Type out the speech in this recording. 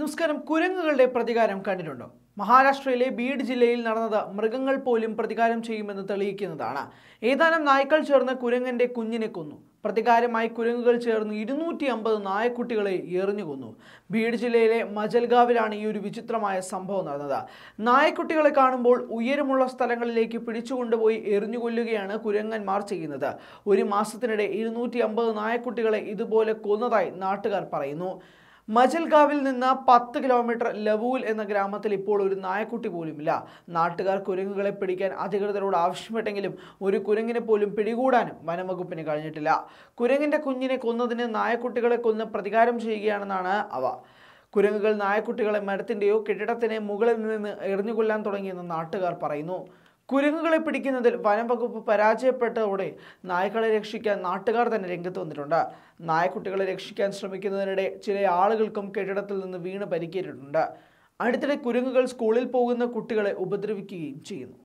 നമസ്കാരം കുരങ്ങുകളുടെ പ്രതികാരം കണ്ടിട്ടുണ്ടോ മഹാരാഷ്ട്രയിലെ ബീഡ് ജില്ലയിൽ നടന്നത് മൃഗങ്ങൾ പോലും പ്രതികാരം ചെയ്യുമെന്ന് തെളിയിക്കുന്നതാണ് ഏതാനും നായ്ക്കൾ ചേർന്ന് കുരങ്ങന്റെ കുഞ്ഞിനെ കൊന്നു പ്രതികാരമായി കുരങ്ങുകൾ ചേർന്ന് ഇരുന്നൂറ്റി അമ്പത് നായക്കുട്ടികളെ എറിഞ്ഞു കൊന്നു ബീഡ് ജില്ലയിലെ മജൽഗാവിലാണ് ഈ ഒരു വിചിത്രമായ സംഭവം നടന്നത് നായക്കുട്ടികളെ കാണുമ്പോൾ ഉയരമുള്ള സ്ഥലങ്ങളിലേക്ക് പിടിച്ചുകൊണ്ടുപോയി എറിഞ്ഞു കൊല്ലുകയാണ് കുരങ്ങന്മാർ ചെയ്യുന്നത് ഒരു മാസത്തിനിടെ ഇരുന്നൂറ്റി നായക്കുട്ടികളെ ഇതുപോലെ കൊന്നതായി നാട്ടുകാർ പറയുന്നു മജൽഗാവിൽ നിന്ന് പത്ത് കിലോമീറ്റർ ലവൂൽ എന്ന ഗ്രാമത്തിൽ ഇപ്പോൾ ഒരു നായക്കുട്ടി പോലുമില്ല നാട്ടുകാർ കുരങ്ങുകളെ പിടിക്കാൻ അധികൃതരോട് ആവശ്യപ്പെട്ടെങ്കിലും ഒരു കുരങ്ങിനെ പോലും പിടികൂടാനും വനംവകുപ്പിന് കഴിഞ്ഞിട്ടില്ല കുരങ്ങിൻ്റെ കുഞ്ഞിനെ കൊന്നതിന് നായക്കുട്ടികളെ കൊന്ന് പ്രതികാരം ചെയ്യുകയാണെന്നാണ് അവ കുരങ്ങുകൾ നായക്കുട്ടികളെ മരത്തിൻ്റെയോ കെട്ടിടത്തിനെ മുകളിൽ നിന്ന് എറിഞ്ഞുകൊല്ലാൻ തുടങ്ങിയെന്ന് നാട്ടുകാർ പറയുന്നു കുരങ്ങുകളെ പിടിക്കുന്നതിൽ വനം വകുപ്പ് പരാജയപ്പെട്ടതോടെ നായ്ക്കളെ രക്ഷിക്കാൻ നാട്ടുകാർ തന്നെ രംഗത്ത് വന്നിട്ടുണ്ട് നായക്കുട്ടികളെ രക്ഷിക്കാൻ ശ്രമിക്കുന്നതിനിടെ ചില ആളുകൾക്കും കെട്ടിടത്തിൽ നിന്ന് വീണ് പരിക്കേറ്റിട്ടുണ്ട് അടുത്തിടെ കുരങ്ങുകൾ സ്കൂളിൽ പോകുന്ന കുട്ടികളെ ഉപദ്രവിക്കുകയും ചെയ്യുന്നു